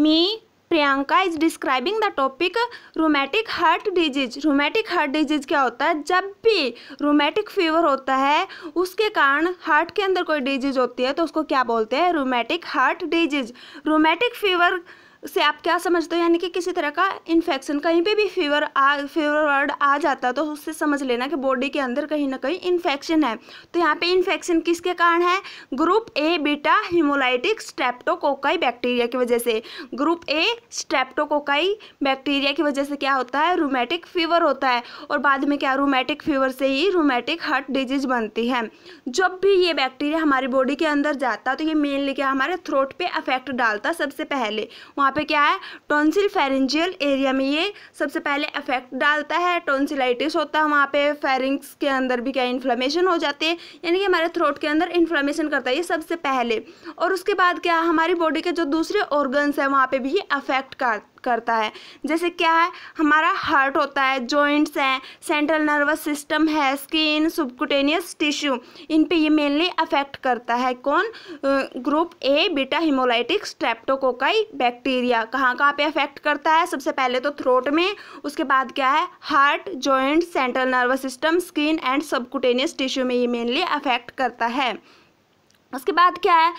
me Priyanka is describing the topic rheumatic heart disease rheumatic heart disease क्या होता है जब भी रोमैटिक फीवर होता है उसके कारण हार्ट के अंदर कोई डिजीज होती है तो उसको क्या बोलते हैं rheumatic heart disease rheumatic fever से आप क्या समझते हो यानी कि किसी तरह का इन्फेक्शन कहीं पे भी फीवर आ फीवर वर्ड आ जाता है तो उससे समझ लेना कि बॉडी के अंदर कहीं ना कहीं इन्फेक्शन है तो यहाँ पे इन्फेक्शन किसके कारण है group A beta haemolytic streptococci bacteria की वजह से ग्रुप ए स्ट्रेप्टोकोकाई बैक्टीरिया की वजह से क्या होता है रोमेटिक फीवर होता है और बाद में क्या रोमेटिक फीवर से ही रोमेटिक हार्ट डिजीज बनती है जब भी ये बैक्टीरिया हमारी बॉडी के अंदर जाता तो ये मेनली क्या हमारे थ्रोट पर अफेक्ट डालता सबसे पहले वहाँ वहाँ पे क्या है टोन्सिल फेरेंजियल एरिया में ये सबसे पहले अफेक्ट डालता है टोन्सिलाइटिस होता है वहाँ पे फेरिंग्स के अंदर भी क्या इन्फ्लामेशन हो जाते हैं यानी कि हमारे थ्रोट के अंदर इन्फ्लामेशन करता है ये सबसे पहले और उसके बाद क्या हमारी बॉडी के जो दूसरे ऑर्गन्स हैं वहाँ पर भी ये अफेक्ट करता है जैसे क्या है हमारा हार्ट होता है जॉइंट्स हैं सेंट्रल नर्वस सिस्टम है स्किन सुबकुटेनियस टिश्यू इन पे ये मेनली अफेक्ट करता है कौन group A beta haemolytic streptococci bacteria कहाँ कहाँ पे अफेक्ट करता है सबसे पहले तो थ्रोट में उसके बाद क्या है heart joint central nervous system skin and subcutaneous tissue में ये मेनली अफेक्ट करता है उसके बाद क्या है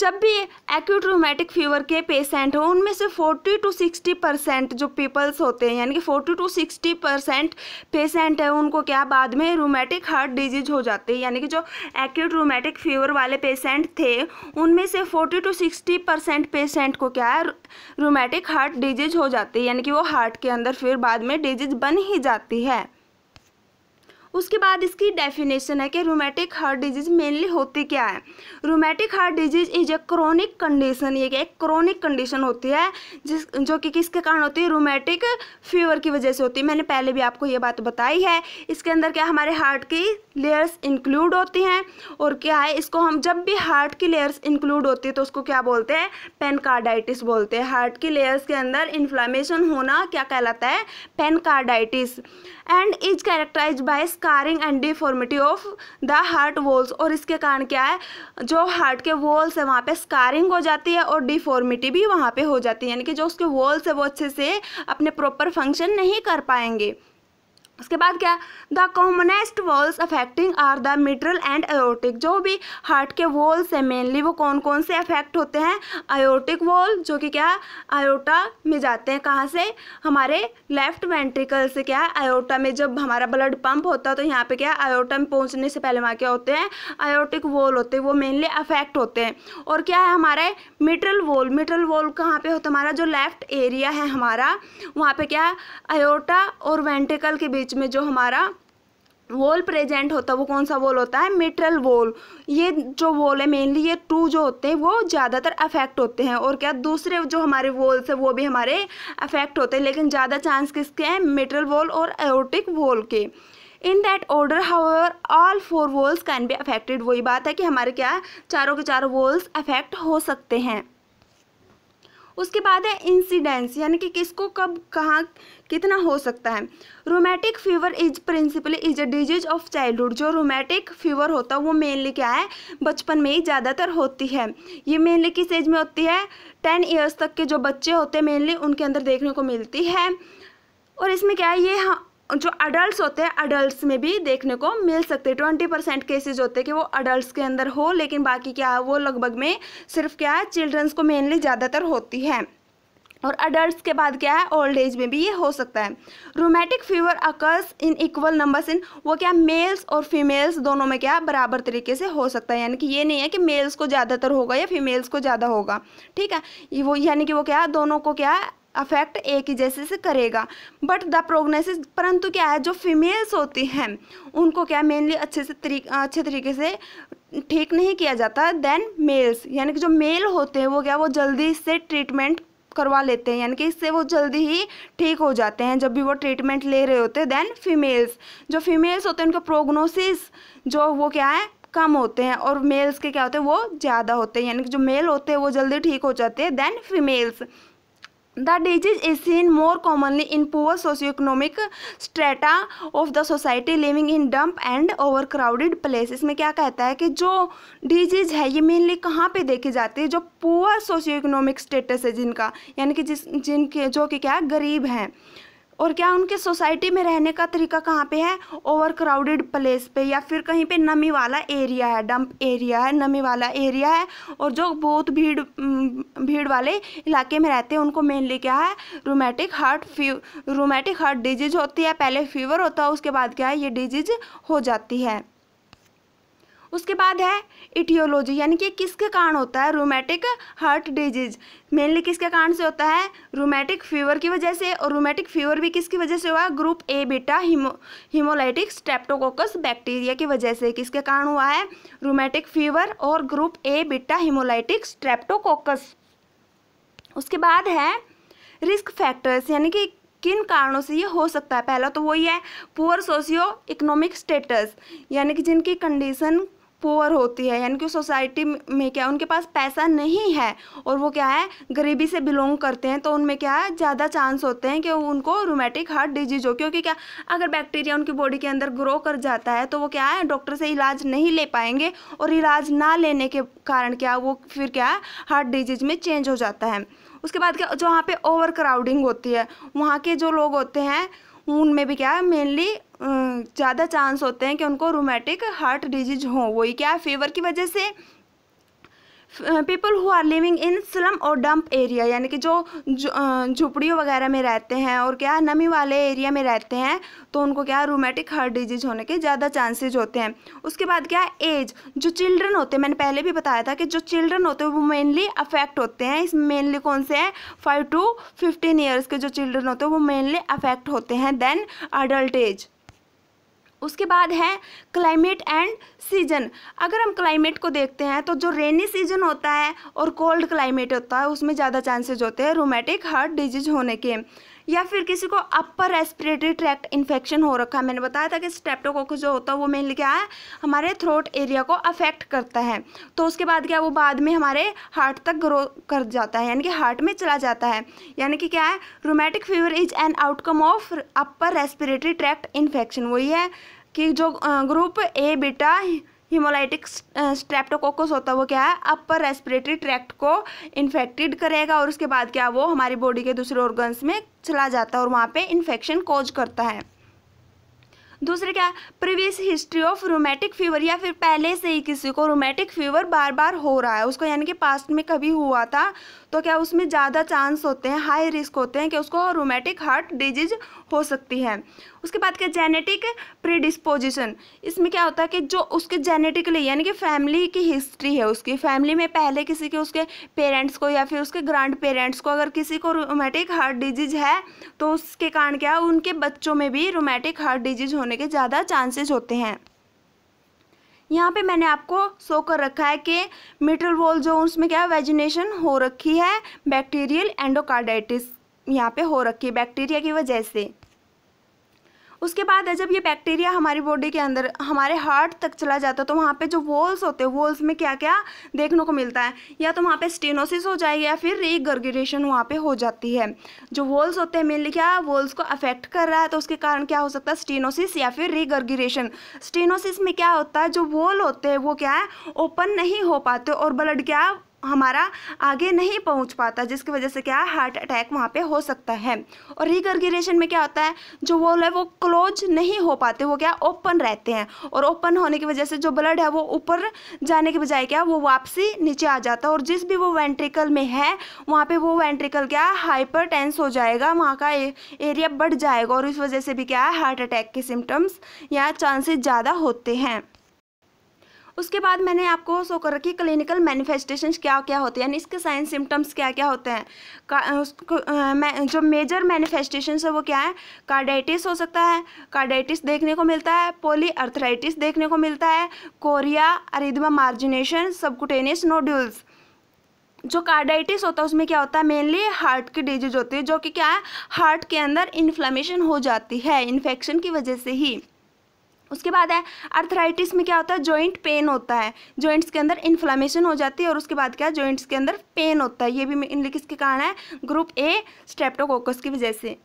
जब भी एक्यूट रोमैटिक फीवर के पेशेंट हो उनमें से 40 टू 60 परसेंट जो पीपल्स होते हैं यानी कि 40 टू 60 परसेंट पेशेंट है उनको क्या बाद में रोमैटिक हार्ट डिजीज हो जाती है यानी कि जो एक्यूट रोमैटिक फीवर वाले पेशेंट थे उनमें से 40 टू 60 परसेंट पेशेंट को क्या है रोमैटिक हार्ट डिजीज हो जाती है यानी कि वो हार्ट के अंदर फिर बाद में डिजीज बन ही जाती है उसके बाद इसकी डेफिनेशन है कि रोमैटिक हार्ट डिजीज़ मेनली होती क्या है rheumatic heart disease is a chronic condition ये क्या एक क्रोनिक कंडीशन होती है जिस जो कि किसके कारण होती है रोमैटिक फीवर की वजह से होती है मैंने पहले भी आपको ये बात बताई है इसके अंदर क्या हमारे हार्ट की लेयर्स इंक्लूड होती हैं और क्या है इसको हम जब भी हार्ट की लेयर्स इंक्लूड होती है तो उसको क्या बोलते हैं पेनकार्डाइटिस बोलते हैं हार्ट की लेयर्स के अंदर इन्फ्लामेशन होना क्या कहलाता है pancarditis and is characterised by scarring and deformity of the heart valves और इसके कारण क्या है जो हार्ट के वॉल्स है वहाँ पे स्कारिंग हो जाती है और डिफॉर्मिटी भी वहाँ पे हो जाती है यानी कि जो उसके वॉल्स है वो अच्छे से अपने प्रॉपर फंक्शन नहीं कर पाएंगे उसके बाद क्या the commonest valves affecting are the mitral and aortic जो भी हार्ट के वॉल्स हैं मेनली वो कौन कौन से अफेक्ट होते हैं अयोटिक वॉल जो कि क्या अयोटा में जाते हैं कहाँ से हमारे लेफ्ट वेंट्रिकल से क्या अयोटा में जब हमारा ब्लड पंप होता है तो यहाँ पे क्या अयोटा में पहुँचने से पहले वहाँ क्या होते हैं अयोटिक वॉल होते हैं वो मेनली अफेक्ट होते हैं और क्या है हमारे मिट्रल वॉल मिट्रल वॉल कहाँ पर होता है हमारा जो लेफ्ट एरिया है हमारा वहाँ पर क्या अयोटा और वेंट्रिकल के बीच बीच में जो हमारा वॉल प्रेजेंट होता है वो कौन सा वॉल होता है मेटरल वॉल ये जो वॉल है मेनली ये टू जो होते हैं वो ज़्यादातर अफेक्ट होते हैं और क्या दूसरे जो हमारे वॉल्स हैं वो भी हमारे अफेक्ट होते हैं लेकिन ज़्यादा चांस किसके हैं मेटरल वॉल और एरोटिक वॉल के in that order however all four valves can be affected वही बात है कि हमारे क्या चारों के चारों वॉल्स अफेक्ट हो सकते हैं उसके बाद है इंसिडेंस यानी कि किसको कब कहाँ कितना हो सकता है rheumatic fever is principally is a disease of childhood जो रोमैटिक फीवर होता है वो मेनली क्या है बचपन में ही ज़्यादातर होती है ये मेनली किस एज में होती है टेन ईयर्स तक के जो बच्चे होते हैं मेनली उनके अंदर देखने को मिलती है और इसमें क्या है ये हाँ जो अडल्ट होते हैं अडल्ट में भी देखने को मिल सकते हैं ट्वेंटी परसेंट केसेज होते हैं कि वो अडल्ट के अंदर हो लेकिन बाकी क्या है वो लगभग में सिर्फ क्या है चिल्ड्रंस को मेनली ज़्यादातर होती है और अडल्ट के बाद क्या है ओल्ड एज में भी ये हो सकता है rheumatic fever occurs in equal numbers in वो क्या मेल्स और फीमेल्स दोनों में क्या बराबर तरीके से हो सकता है यानी कि ये नहीं है कि मेल्स को ज़्यादातर होगा या फीमेल्स को ज़्यादा होगा ठीक है वो यानी कि वो क्या दोनों को क्या अफेक्ट एक ही जैसे से करेगा बट द प्रोग्नेसिस परंतु क्या है जो फीमेल्स होती हैं उनको क्या मेनली अच्छे से तरीके अच्छे तरीके से ठीक नहीं किया जाता देन मेल्स यानी कि जो मेल होते हैं वो क्या वो जल्दी इससे ट्रीटमेंट करवा लेते हैं यानी कि इससे वो जल्दी ही ठीक हो जाते हैं जब भी वो ट्रीटमेंट ले रहे होते हैं देन फीमेल्स जो फीमेल्स होते हैं उनका प्रोग्नोसिस जो वो क्या है कम होते हैं और मेल्स के क्या होते हैं वो ज़्यादा होते हैं यानी कि जो मेल होते हैं वो जल्दी ठीक हो जाते हैं than females the disease is seen more commonly in poor socio economic strata of the society living in damp and over crowded place इसमें क्या कहता है कि जो डिजीज है ये मेनली कहाँ पर देखी जाती है जो पुअर सोशियो इकोनॉमिक स्टेटस है जिनका यानी कि जिस जिनके जो कि क्या गरीब हैं और क्या उनके सोसाइटी में रहने का तरीका कहाँ पे है ओवर क्राउडेड प्लेस पे या फिर कहीं पे नमी वाला एरिया है डंप एरिया है नमी वाला एरिया है और जो बहुत भीड़ भीड़ वाले इलाके में रहते हैं उनको मेनली क्या है रोमेटिक हार्ट फ्यू रोमेटिक हार्ट डिजीज होती है पहले फीवर होता है उसके बाद क्या है ये डिजीज हो जाती है उसके बाद है इटियोलॉजी यानी कि किसके कारण होता है रोमैटिक हार्ट डिजीज मेनली किसके कारण से होता है रोमैटिक फीवर की वजह से और रोमैटिक फीवर भी किसकी वजह से हुआ group A beta haemo haemolytic streptococcus bacteria की वजह से किसके कारण हुआ है रोमैटिक फीवर और group A beta haemolytic streptococcus उसके बाद है रिस्क फैक्टर्स यानी कि किन कारणों से ये हो सकता है पहला तो वही है पुअर सोशियो इकोनॉमिक स्टेटस यानी कि जिनकी कंडीशन पुअर होती है यानी कि सोसाइटी में क्या उनके पास पैसा नहीं है और वो क्या है गरीबी से बिलोंग करते हैं तो उनमें क्या है ज़्यादा चांस होते हैं कि उनको रोमेटिक हार्ट डिजीज हो क्योंकि क्या अगर बैक्टीरिया उनकी बॉडी के अंदर ग्रो कर जाता है तो वो क्या है डॉक्टर से इलाज नहीं ले पाएंगे और इलाज ना लेने के कारण क्या वो फिर क्या है हार्ट डिजीज में चेंज हो जाता है उसके बाद क्या जो वहाँ ओवर क्राउडिंग होती है वहाँ के जो लोग होते हैं उनमें भी क्या है मेनली ज़्यादा चांस होते हैं कि उनको रोमैटिक हार्ट डिजीज हो वही क्या फीवर की वजह से people who are living in slum और डंप एरिया यानी कि जो झुपड़ियों वगैरह में रहते हैं और क्या नमी वाले एरिया में रहते हैं तो उनको क्या रोमैटिक हार्ट डिजीज होने के ज़्यादा चांसेज होते हैं उसके बाद क्या एज जो चिल्ड्रन होते हैं मैंने पहले भी बताया था कि जो चिल्ड्रन होते हैं वो मेनली अफेक्ट होते हैं इस मेनली कौन से हैं फाइव टू फिफ्टीन ईयर्स के जो चिल्ड्रन होते हैं वो मेनली अफेक्ट होते हैं देन अडल्ट एज उसके बाद है क्लाइमेट एंड सीजन अगर हम क्लाइमेट को देखते हैं तो जो रेनी सीजन होता है और कोल्ड क्लाइमेट होता है उसमें ज़्यादा चांसेज होते हैं रोमेटिक हार्ट डिजीज होने के या फिर किसी को अपर रेस्पिरेटरी ट्रैक्ट इन्फेक्शन हो रखा है मैंने बताया था कि स्टेप्टोकोक जो होता है वो मेनली क्या है हमारे थ्रोट एरिया को अफेक्ट करता है तो उसके बाद क्या वो बाद में हमारे हार्ट तक ग्रो कर जाता है यानी कि हार्ट में चला जाता है यानी कि क्या है rheumatic fever is an outcome of upper respiratory tract infection वही है कि जो group A beta haemolytic streptococcus होता है वो क्या है अपर रेस्पिरेटरी ट्रैक्ट को इन्फेक्टेड करेगा और उसके बाद क्या वो हमारी बॉडी के दूसरे ऑर्गन्स में चला जाता है और वहाँ पे इन्फेक्शन कोज करता है दूसरे क्या previous history of rheumatic fever या फिर पहले से ही किसी को रोमैटिक फीवर बार बार हो रहा है उसको यानी कि पास्ट में कभी हुआ था तो क्या उसमें ज़्यादा चांस होते हैं हाई रिस्क होते हैं कि उसको रोमेटिक हार्ट डिजीज हो सकती है उसके बाद क्या जेनेटिक प्रीडिस्पोजिशन इसमें क्या होता है कि जो उसके जेनेटिकली यानी कि फैमिली की हिस्ट्री है उसकी फैमिली में पहले किसी के उसके पेरेंट्स को या फिर उसके ग्रैंड पेरेंट्स को अगर किसी को रोमेटिक हार्ट डिजीज है तो उसके कारण क्या उनके बच्चों में भी रोमेटिक हार्ट डिजीज होने के ज़्यादा चांसेज होते हैं यहाँ पे मैंने आपको शो कर रखा है कि मिटल वॉल जो उसमें क्या वेजिनेशन हो रखी है बैक्टीरियल एंडोकार्डाइटिस यहाँ पे हो रखी है बैक्टीरिया की वजह से उसके बाद जब ये बैक्टीरिया हमारी बॉडी के अंदर हमारे हार्ट तक चला जाता है तो वहाँ पे जो वॉल्स होते हैं वॉल्स में क्या क्या देखने को मिलता है या तो वहाँ पे स्टेनोसिस हो जाएगी या फिर रिगर्गिटेशन वहाँ पे हो जाती है जो वॉल्स होते हैं मेनली क्या वॉल्स को अफेक्ट कर रहा है तो उसके कारण क्या हो सकता है स्टेनोसिस या फिर रिगर्गिटेशन स्टेनोसिस में क्या होता है जो वॉल होते हैं वो क्या है ओपन नहीं हो पाते और ब्लड क्या हमारा आगे नहीं पहुंच पाता जिसकी वजह से क्या है हार्ट अटैक वहाँ पे हो सकता है और रिगर्गिलेशन में क्या होता है जो वॉल है वो क्लोज नहीं हो पाते वो क्या ओपन रहते हैं और ओपन होने की वजह से जो ब्लड है वो ऊपर जाने के बजाय क्या वो वापसी नीचे आ जाता है और जिस भी वो वेंट्रिकल में है वहाँ पर वो वेंट्रिकल क्या हाइपर हो जाएगा वहाँ का एरिया बढ़ जाएगा और इस वजह से भी क्या है हार्ट अटैक के सिम्टम्स या चांसेस ज़्यादा होते हैं उसके बाद मैंने आपको शो कर रखी क्लिनिकल मैनिफेस्टेशन क्या क्या होते हैं यानी इसके साइन सिम्टम्स क्या क्या होते हैं उसको जो मेजर मैनिफेस्टेशन है वो क्या है कार्डाइटिस हो सकता है कार्डाइटिस देखने को मिलता है पोली अर्थराइटिस देखने को मिलता है chorea erythema margination subcutaneous nodules जो कार्डाइटिस होता है उसमें क्या होता है मेनली हार्ट की डिजीज होती है जो कि क्या है हार्ट के अंदर इन्फ्लेमेशन हो जाती है इन्फेक्शन की वजह से ही उसके बाद है अर्थराइटिस में क्या होता है जॉइंट पेन होता है जॉइंट्स के अंदर इन्फ्लामेशन हो जाती है और उसके बाद क्या जॉइंट्स के अंदर पेन होता है ये भी किसके कारण है ग्रुप ए स्ट्रेप्टोकोकस की वजह से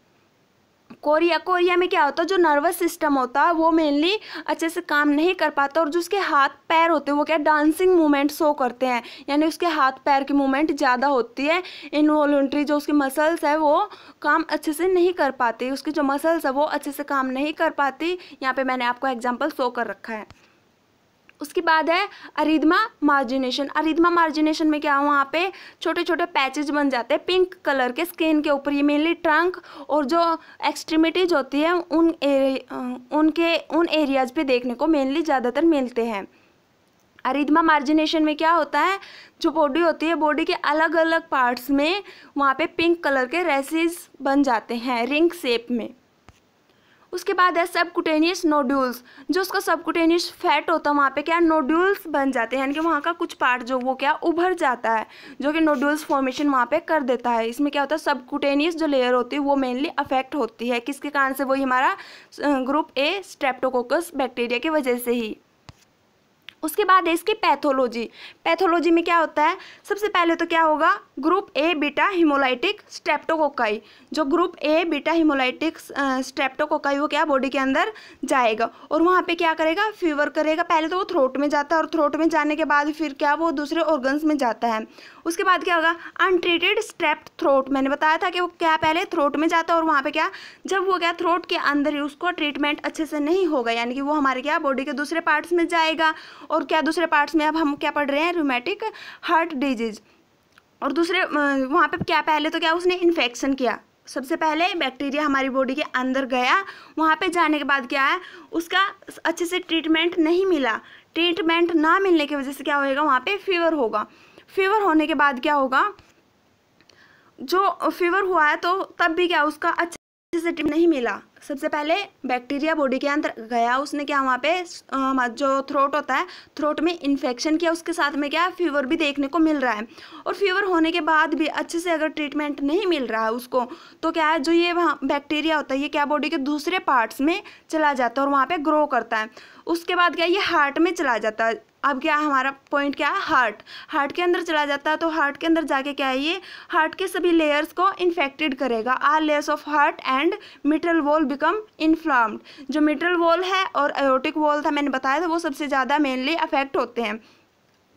कोरिया कोरिया में क्या होता है जो नर्वस सिस्टम होता है वो मेनली अच्छे से काम नहीं कर पाता और जो उसके हाथ पैर होते हैं वो क्या डांसिंग मूवमेंट शो करते हैं यानी उसके हाथ पैर की मूवमेंट ज़्यादा होती है इनवॉल्ट्री जो उसके मसल्स है वो काम अच्छे से नहीं कर पाती उसकी जो मसल्स है वो अच्छे से काम नहीं कर पाती यहाँ पर मैंने आपको एग्जाम्पल शो कर रखा है उसके बाद है अरिदमा मार्जिनेशन अरिदमा मार्जिनेशन में क्या वहाँ पे छोटे छोटे पैचेज बन जाते हैं पिंक कलर के स्किन के ऊपर ये मेनली ट्रंक और जो एक्सट्रीमिटीज होती है उन ए, उनके उन एरियाज पे देखने को मेनली ज़्यादातर मिलते हैं अरिदमा मार्जिनेशन में क्या होता है जो बॉडी होती है बॉडी के अलग अलग पार्ट्स में वहाँ पे पिंक कलर के रेसिस बन जाते हैं रिंग शेप में उसके बाद है सबकुटेनियस नोड्यूल्स जो उसका सबकुटेनियस फैट होता है वहाँ पे क्या नोड्यूल्स बन जाते हैं यानी कि वहाँ का कुछ पार्ट जो वो क्या उभर जाता है जो कि नोड्यूल्स फॉर्मेशन वहाँ पे कर देता है इसमें क्या होता है सबकुटेनियस जो लेयर होती है वो मेनली अफेक्ट होती है किसके कारण से वही हमारा ग्रुप ए स्ट्रेप्टोकोकस बैक्टीरिया की वजह से ही उसके बाद है इसकी पैथोलॉजी पैथोलॉजी में क्या होता है सबसे पहले तो क्या होगा group A beta haemolytic streptococci जो group A beta haemolytic streptococci वो क्या बॉडी के अंदर जाएगा और वहाँ पे क्या करेगा फीवर करेगा पहले तो वो थ्रोट में जाता है और थ्रोट में जाने के बाद फिर क्या वो दूसरे ऑर्गन्स में जाता है उसके बाद क्या होगा अनट्रीटेड स्ट्रेप थ्रोट मैंने बताया था कि वो क्या पहले थ्रोट में जाता है और वहाँ पे क्या जब वो क्या थ्रोट के अंदर ही उसको ट्रीटमेंट अच्छे से नहीं होगा यानी कि वो हमारे क्या बॉडी के दूसरे पार्ट्स में जाएगा और क्या दूसरे पार्ट्स में अब हम क्या पढ़ रहे हैं रोमेटिक हार्ट डिजीज़ और दूसरे वहाँ पर क्या पहले तो क्या उसने इन्फेक्शन किया सबसे पहले बैक्टीरिया हमारी बॉडी के अंदर गया वहाँ पे जाने के बाद क्या है उसका अच्छे से ट्रीटमेंट नहीं मिला ट्रीटमेंट ना मिलने की वजह से क्या होएगा वहाँ पे फीवर होगा फीवर होने के बाद क्या होगा जो फीवर हुआ है तो तब भी क्या उसका अच्छा से नहीं मिला सबसे पहले बैक्टीरिया बॉडी के अंदर गया उसने क्या वहाँ पे जो थ्रोट होता है थ्रोट में इन्फेक्शन किया उसके साथ में क्या फीवर भी देखने को मिल रहा है और फीवर होने के बाद भी अच्छे से अगर ट्रीटमेंट नहीं मिल रहा है उसको तो क्या है जो ये वहाँ बैक्टीरिया होता है ये क्या बॉडी के दूसरे पार्ट्स में चला जाता है और वहाँ पर ग्रो करता है उसके बाद क्या ये हार्ट में चला जाता है अब क्या हमारा पॉइंट क्या है हार्ट हार्ट के अंदर चला जाता है तो हार्ट के अंदर जाके क्या है ये हार्ट के सभी लेयर्स को इन्फेक्टेड करेगा are layers of heart and mitral valve become inflamed जो मिट्रल वॉल है और एयोटिक वॉल था मैंने बताया था वो सबसे ज़्यादा मेनली अफेक्ट होते हैं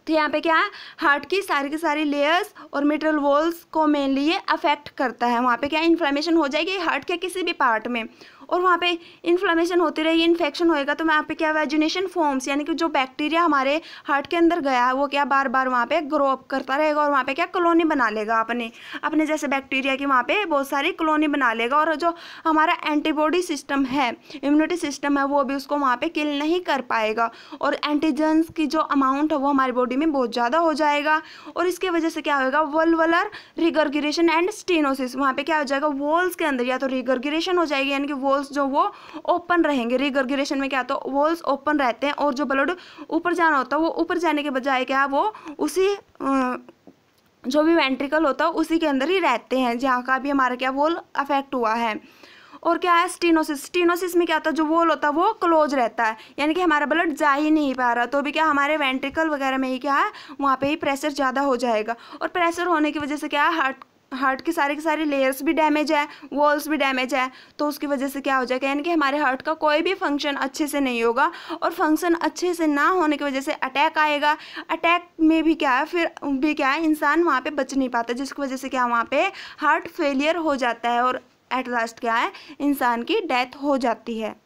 तो यहाँ पे क्या है हार्ट की सारी की सारी लेयर्स और मिटरल वॉल्स को मेनली ये अफेक्ट करता है वहाँ पे क्या इन्फ्लामेशन हो जाएगी हार्ट के किसी भी पार्ट में और वहाँ पे इन्फ्लामेशन होती रही इन्फेक्शन होएगा तो वहाँ पे क्या वेजिनेशन फॉर्म्स यानी कि जो बैक्टीरिया हमारे हार्ट के अंदर गया है वो क्या बार बार वहाँ पे ग्रो अप करता रहेगा और वहाँ पे क्या कॉलोनी बना लेगा अपने अपने जैसे बैक्टीरिया की वहाँ पे बहुत सारी कॉलोनी बना लेगा और जो हमारा एंटीबॉडी सिस्टम है इम्यूनिटी सिस्टम है वो भी उसको वहाँ पर किल नहीं कर पाएगा और एंटीजन्स की जो अमाउंट है वो हमारी बॉडी में बहुत ज़्यादा हो जाएगा और इसकी वजह से क्या होगा वलवलर रिगर्गिरेशन एंड स्टेनोसिस वहाँ पे क्या हो जाएगा वॉल्स के अंदर या तो रिगर्गिरेशन हो जाएगी यानी कि वॉल्स वॉल्स जो वो ओपन रहेंगे रिगर्गुलेशन में क्या होता है वॉल्स ओपन रहते हैं और जो ब्लड ऊपर जाना होता है वो ऊपर जाने के बजाय क्या वो उसी जो भी वेंट्रिकल होता है उसी के अंदर ही रहते हैं जहाँ का भी हमारा क्या वॉल अफेक्ट हुआ है और क्या है स्टीनोसिस स्टीनोसिस में क्या होता है जो वॉल होता है वो क्लोज रहता है यानी कि हमारा ब्लड जा ही नहीं पा रहा तो भी क्या हमारे वेंट्रिकल वगैरह में ही क्या है वहाँ पे ही प्रेशर ज़्यादा हो जाएगा और प्रेशर होने की वजह से क्या है हार्ट हार्ट के सारे के सारे लेयर्स भी डैमेज है वॉल्स भी डैमेज है तो उसकी वजह से क्या हो जाएगा यानी कि हमारे हार्ट का कोई भी फंक्शन अच्छे से नहीं होगा और फंक्शन अच्छे से ना होने की वजह से अटैक आएगा अटैक में भी क्या है फिर भी क्या है इंसान वहाँ पर बच नहीं पाता जिसकी वजह से क्या वहाँ पर हार्ट फेलियर हो जाता है और एट लास्ट क्या है इंसान की डेथ हो जाती है